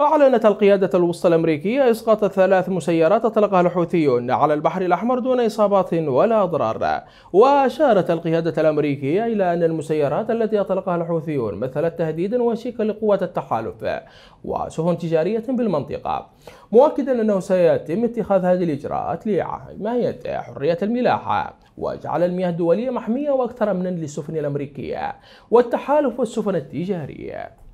أعلنت القيادة الوسطى الأمريكية إسقاط ثلاث مسيرات أطلقها الحوثيون على البحر الأحمر دون إصابات ولا أضرار وأشارت القيادة الأمريكية إلى أن المسيرات التي أطلقها الحوثيون مثلت تهديدا وشيكا لقوات التحالف وسفن تجارية بالمنطقة مؤكدا أنه سيتم اتخاذ هذه الإجراءات لحماية حرية الملاحة وجعل المياه الدولية محمية وأكثر أمنا للسفن الأمريكية والتحالف والسفن التجارية